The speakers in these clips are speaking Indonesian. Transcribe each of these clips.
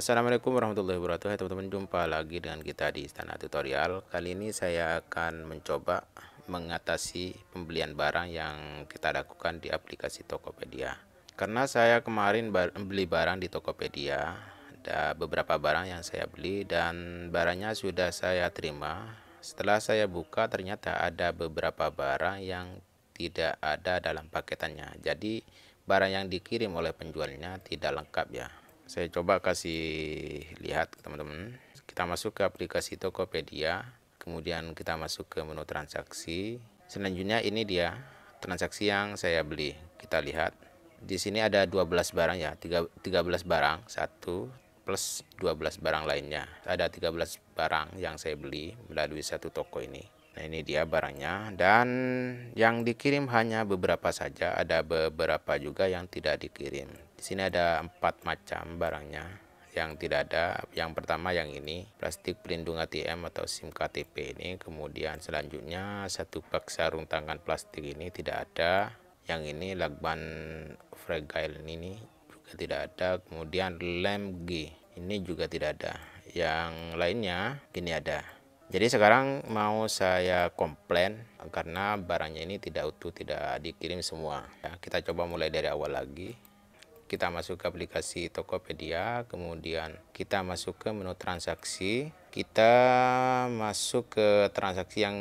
Assalamualaikum warahmatullahi wabarakatuh Hai teman-teman jumpa lagi dengan kita di Istana Tutorial Kali ini saya akan mencoba mengatasi pembelian barang yang kita lakukan di aplikasi Tokopedia Karena saya kemarin beli barang di Tokopedia Ada beberapa barang yang saya beli dan barangnya sudah saya terima Setelah saya buka ternyata ada beberapa barang yang tidak ada dalam paketannya Jadi barang yang dikirim oleh penjualnya tidak lengkap ya saya coba kasih lihat teman-teman kita masuk ke aplikasi Tokopedia kemudian kita masuk ke menu transaksi selanjutnya ini dia transaksi yang saya beli kita lihat di sini ada 12 barang ya 13 barang satu plus 12 barang lainnya ada 13 barang yang saya beli melalui satu toko ini Nah, ini dia barangnya dan yang dikirim hanya beberapa saja, ada beberapa juga yang tidak dikirim. Di sini ada empat macam barangnya yang tidak ada. Yang pertama yang ini, plastik pelindung ATM atau SIM KTP ini. Kemudian selanjutnya satu pak sarung tangan plastik ini tidak ada. Yang ini lakban fragile ini juga tidak ada. Kemudian lem G ini juga tidak ada. Yang lainnya ini ada jadi sekarang mau saya komplain karena barangnya ini tidak utuh, tidak dikirim semua. Ya, kita coba mulai dari awal lagi. Kita masuk ke aplikasi Tokopedia, kemudian kita masuk ke menu transaksi. Kita masuk ke transaksi yang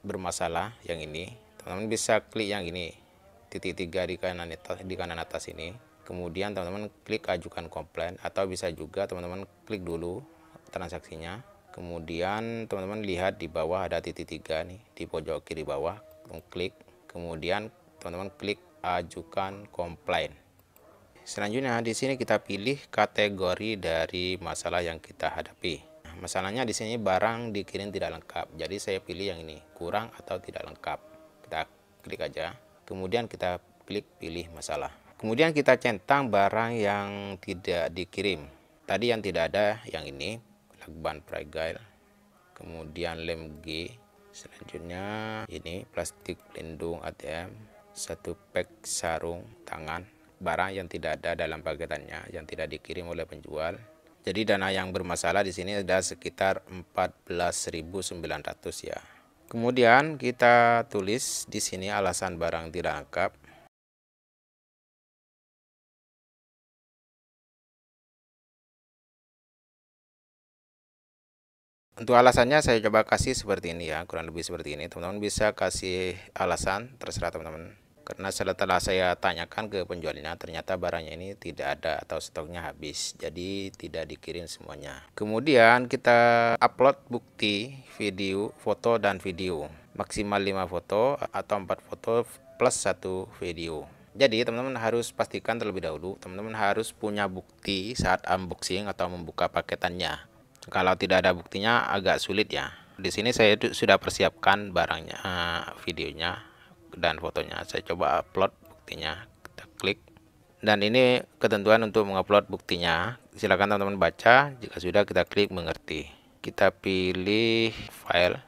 bermasalah, yang ini. Teman-teman bisa klik yang ini, titik tiga di kanan atas, di kanan atas ini. Kemudian teman-teman klik ajukan komplain atau bisa juga teman-teman klik dulu transaksinya kemudian teman-teman lihat di bawah ada titik tiga nih di pojok kiri bawah klik kemudian teman-teman klik ajukan komplain selanjutnya di sini kita pilih kategori dari masalah yang kita hadapi masalahnya di sini barang dikirim tidak lengkap jadi saya pilih yang ini kurang atau tidak lengkap kita klik aja kemudian kita klik pilih masalah kemudian kita centang barang yang tidak dikirim tadi yang tidak ada yang ini ak ban kemudian lem G selanjutnya ini plastik pelindung ATM satu pack sarung tangan barang yang tidak ada dalam paketannya yang tidak dikirim oleh penjual jadi dana yang bermasalah di sini ada sekitar 14.900 ya kemudian kita tulis di sini alasan barang tidak lengkap Untuk alasannya saya coba kasih seperti ini ya, kurang lebih seperti ini. Teman-teman bisa kasih alasan, terserah teman-teman. Karena setelah saya tanyakan ke penjualnya, ternyata barangnya ini tidak ada atau stoknya habis, jadi tidak dikirim semuanya. Kemudian kita upload bukti video, foto dan video. Maksimal 5 foto atau 4 foto plus 1 video. Jadi teman-teman harus pastikan terlebih dahulu teman-teman harus punya bukti saat unboxing atau membuka paketannya kalau tidak ada buktinya agak sulit ya di sini saya sudah persiapkan barangnya eh, videonya dan fotonya saya coba upload buktinya kita klik dan ini ketentuan untuk mengupload buktinya silahkan teman-teman baca jika sudah kita klik mengerti kita pilih file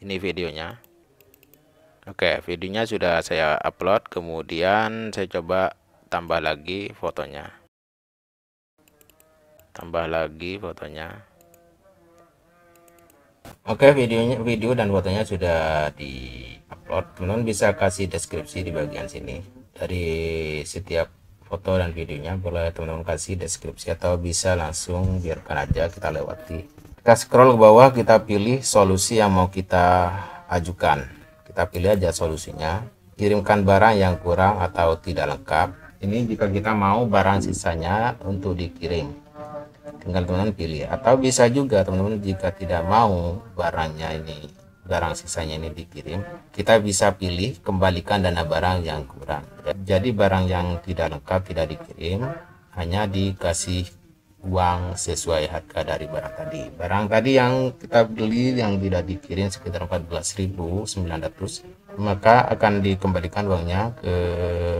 ini videonya Oke videonya sudah saya upload kemudian saya coba tambah lagi fotonya tambah lagi fotonya Oke videonya video dan fotonya sudah di upload teman-teman bisa kasih deskripsi di bagian sini dari setiap foto dan videonya boleh teman-teman kasih deskripsi atau bisa langsung biarkan aja kita lewati kita scroll ke bawah kita pilih solusi yang mau kita ajukan kita pilih aja solusinya kirimkan barang yang kurang atau tidak lengkap ini jika kita mau barang sisanya untuk dikirim tinggal teman-teman pilih atau bisa juga teman-teman jika tidak mau barangnya ini barang sisanya ini dikirim kita bisa pilih kembalikan dana barang yang kurang jadi barang yang tidak lengkap tidak dikirim hanya dikasih uang sesuai harga dari barang tadi barang tadi yang kita beli yang tidak dikirim sekitar 14.900 maka akan dikembalikan uangnya ke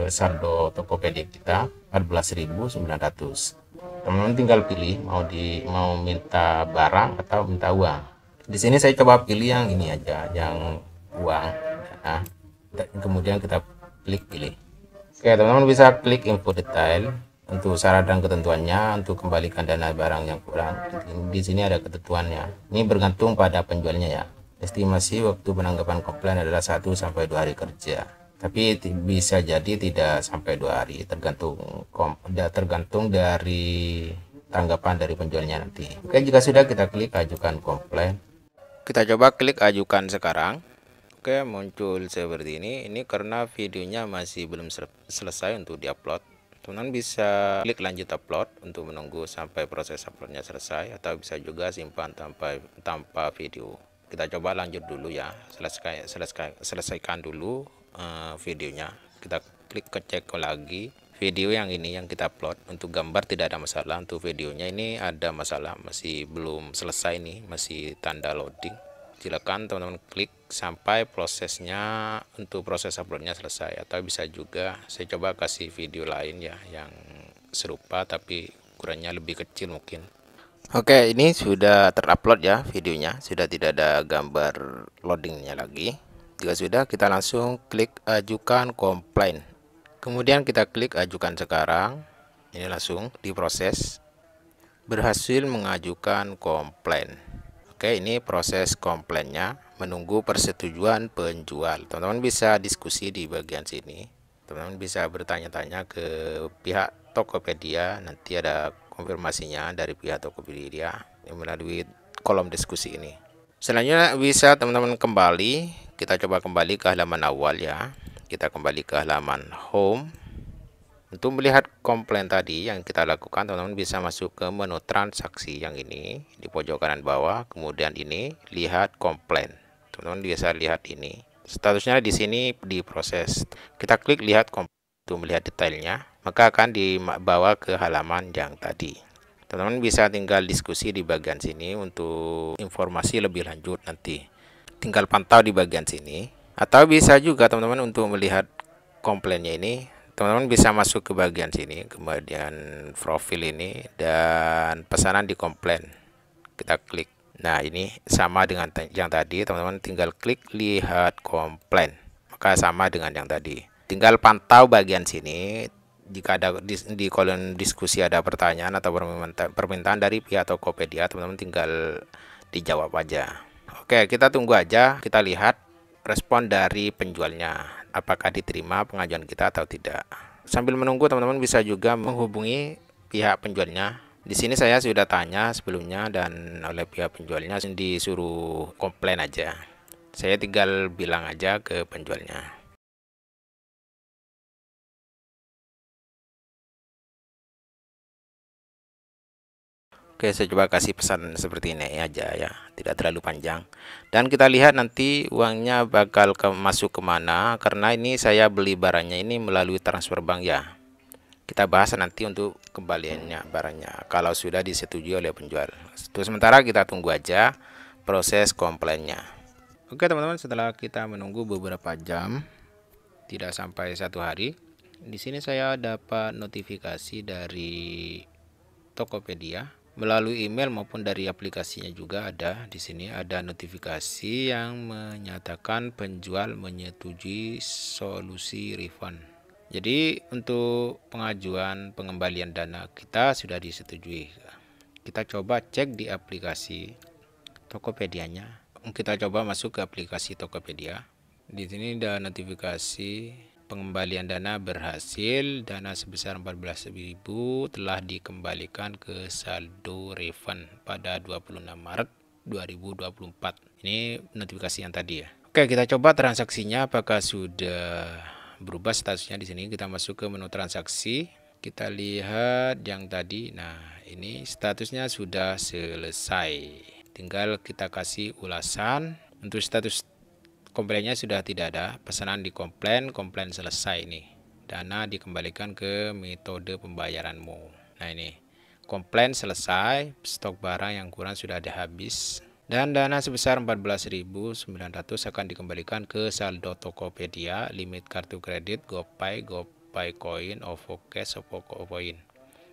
saldo Tokopedia kita 14.900 teman-teman tinggal pilih mau di mau minta barang atau minta uang di sini saya coba pilih yang ini aja yang uang nah, kemudian kita klik pilih oke teman-teman bisa klik info detail untuk syarat dan ketentuannya untuk kembalikan dana barang yang kurang di sini ada ketentuannya ini bergantung pada penjualnya ya estimasi waktu penanggapan komplain adalah 1 sampai 2 hari kerja tapi bisa jadi tidak sampai dua hari tergantung tergantung dari tanggapan dari penjualnya nanti oke jika sudah kita klik ajukan komplain kita coba klik ajukan sekarang oke muncul seperti ini ini karena videonya masih belum selesai untuk diupload teman bisa klik lanjut upload untuk menunggu sampai proses uploadnya selesai atau bisa juga simpan tanpa tanpa video kita coba lanjut dulu ya selesai selesai selesaikan dulu Eh, videonya kita klik ke cek lagi video yang ini yang kita upload untuk gambar tidak ada masalah untuk videonya ini ada masalah masih belum selesai nih masih tanda loading silakan teman-teman klik sampai prosesnya untuk proses uploadnya selesai atau bisa juga saya coba kasih video lain ya yang serupa tapi ukurannya lebih kecil mungkin Oke, ini sudah terupload ya videonya, sudah tidak ada gambar loadingnya lagi jika sudah kita langsung klik ajukan komplain kemudian kita klik ajukan sekarang ini langsung diproses berhasil mengajukan komplain Oke ini proses komplainnya menunggu persetujuan penjual teman-teman bisa diskusi di bagian sini teman-teman bisa bertanya-tanya ke pihak Tokopedia nanti ada konfirmasinya dari pihak Tokopedia yang melalui kolom diskusi ini selanjutnya bisa teman-teman kembali kita coba kembali ke halaman awal ya kita kembali ke halaman home untuk melihat komplain tadi yang kita lakukan teman-teman bisa masuk ke menu transaksi yang ini di pojok kanan bawah kemudian ini lihat komplain teman-teman bisa lihat ini statusnya di sini diproses kita klik lihat komplain untuk melihat detailnya maka akan dibawa ke halaman yang tadi teman-teman bisa tinggal diskusi di bagian sini untuk informasi lebih lanjut nanti tinggal pantau di bagian sini atau bisa juga teman-teman untuk melihat komplainnya ini teman-teman bisa masuk ke bagian sini kemudian profil ini dan pesanan di komplain kita klik nah ini sama dengan yang tadi teman-teman tinggal klik lihat komplain maka sama dengan yang tadi tinggal pantau bagian sini jika ada di, di kolom diskusi ada pertanyaan atau permintaan, permintaan dari pihak Tokopedia, teman-teman tinggal dijawab aja. Oke, kita tunggu aja, kita lihat respon dari penjualnya. Apakah diterima pengajuan kita atau tidak. Sambil menunggu teman-teman bisa juga menghubungi pihak penjualnya. Di sini saya sudah tanya sebelumnya dan oleh pihak penjualnya disuruh komplain aja. Saya tinggal bilang aja ke penjualnya. Oke, saya coba kasih pesan seperti ini aja ya, tidak terlalu panjang. Dan kita lihat nanti uangnya bakal ke, masuk kemana, karena ini saya beli barangnya ini melalui transfer bank ya. Kita bahas nanti untuk kembaliannya barangnya, kalau sudah disetujui oleh penjual. Terus sementara kita tunggu aja proses komplainnya. Oke teman-teman, setelah kita menunggu beberapa jam, tidak sampai satu hari, di sini saya dapat notifikasi dari Tokopedia melalui email maupun dari aplikasinya juga ada di sini ada notifikasi yang menyatakan penjual menyetujui solusi refund jadi untuk pengajuan pengembalian dana kita sudah disetujui kita coba cek di aplikasi Tokopedia nya kita coba masuk ke aplikasi Tokopedia di sini ada notifikasi pengembalian dana berhasil. Dana sebesar 14.000 telah dikembalikan ke saldo refund pada 26 Maret 2024. Ini notifikasi yang tadi ya. Oke, kita coba transaksinya apakah sudah berubah statusnya di sini. Kita masuk ke menu transaksi. Kita lihat yang tadi. Nah, ini statusnya sudah selesai. Tinggal kita kasih ulasan. Untuk status komplainnya sudah tidak ada pesanan di komplain komplain selesai nih dana dikembalikan ke metode pembayaranmu nah ini komplain selesai stok barang yang kurang sudah ada habis dan dana sebesar 14.900 akan dikembalikan ke saldo Tokopedia limit kartu kredit GoPay GoPay Coin OVO Cash OVO Coin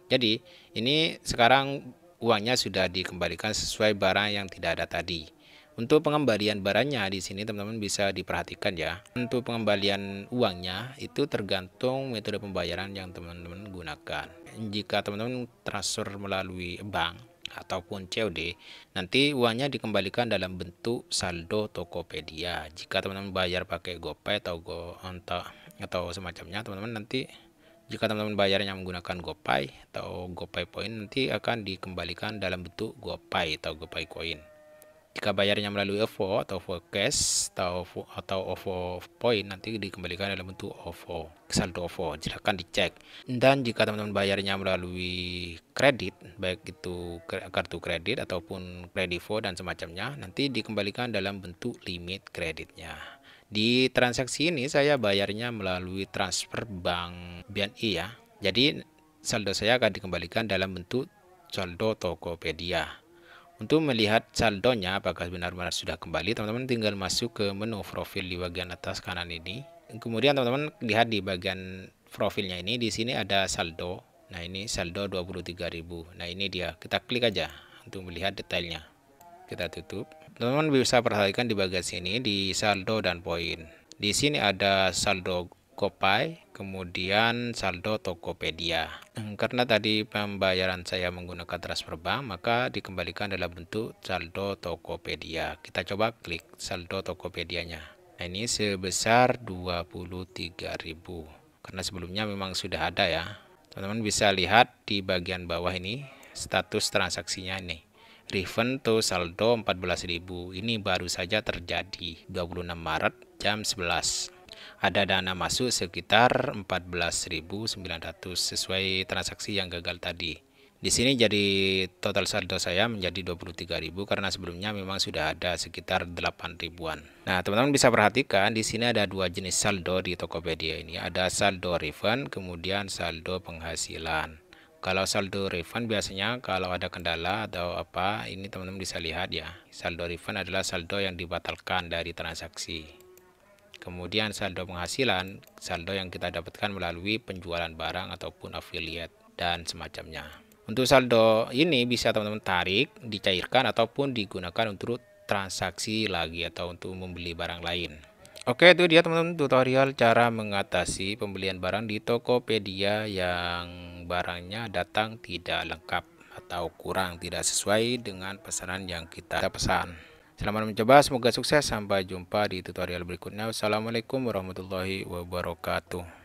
jadi ini sekarang uangnya sudah dikembalikan sesuai barang yang tidak ada tadi untuk pengembalian barangnya di sini teman-teman bisa diperhatikan ya. Untuk pengembalian uangnya itu tergantung metode pembayaran yang teman-teman gunakan. Jika teman-teman transfer melalui bank ataupun COD, nanti uangnya dikembalikan dalam bentuk saldo Tokopedia. Jika teman-teman bayar pakai GoPay atau Go atau semacamnya, teman-teman nanti jika teman-teman bayarnya menggunakan GoPay atau GoPay Point nanti akan dikembalikan dalam bentuk GoPay atau GoPay Coin. Jika bayarnya melalui OVO atau OVO Cash atau OVO, atau OVO Point nanti dikembalikan dalam bentuk OVO, saldo OVO. Silahkan dicek. Dan jika teman-teman bayarnya melalui kredit, baik itu kartu kredit ataupun kredivo dan semacamnya, nanti dikembalikan dalam bentuk limit kreditnya. Di transaksi ini saya bayarnya melalui transfer bank BNI ya. Jadi saldo saya akan dikembalikan dalam bentuk saldo Tokopedia. Untuk melihat saldonya apakah benar-benar sudah kembali, teman-teman tinggal masuk ke menu profil di bagian atas kanan ini. Kemudian teman-teman lihat di bagian profilnya ini, di sini ada saldo. Nah ini saldo 23.000. Nah ini dia, kita klik aja untuk melihat detailnya. Kita tutup. Teman-teman bisa perhatikan di bagian sini di saldo dan poin. Di sini ada saldo Gopay, kemudian saldo Tokopedia. Hmm, karena tadi pembayaran saya menggunakan transfer bank, maka dikembalikan dalam bentuk saldo Tokopedia. Kita coba klik saldo Tokopedia-nya. Nah, ini sebesar 23.000. Karena sebelumnya memang sudah ada ya. Teman-teman bisa lihat di bagian bawah ini status transaksinya ini. Refund to saldo 14.000. Ini baru saja terjadi 26 Maret jam 11 ada dana masuk sekitar 14.900 sesuai transaksi yang gagal tadi. Di sini jadi total saldo saya menjadi 23.000 karena sebelumnya memang sudah ada sekitar 8 ribuan. Nah, teman-teman bisa perhatikan di sini ada dua jenis saldo di Tokopedia ini. Ada saldo refund, kemudian saldo penghasilan. Kalau saldo refund biasanya kalau ada kendala atau apa, ini teman-teman bisa lihat ya. Saldo refund adalah saldo yang dibatalkan dari transaksi. Kemudian saldo penghasilan, saldo yang kita dapatkan melalui penjualan barang ataupun affiliate dan semacamnya. Untuk saldo ini bisa teman-teman tarik, dicairkan ataupun digunakan untuk transaksi lagi atau untuk membeli barang lain. Oke itu dia teman-teman tutorial cara mengatasi pembelian barang di Tokopedia yang barangnya datang tidak lengkap atau kurang tidak sesuai dengan pesanan yang kita pesan. Selamat mencoba, semoga sukses. Sampai jumpa di tutorial berikutnya. Wassalamualaikum warahmatullahi wabarakatuh.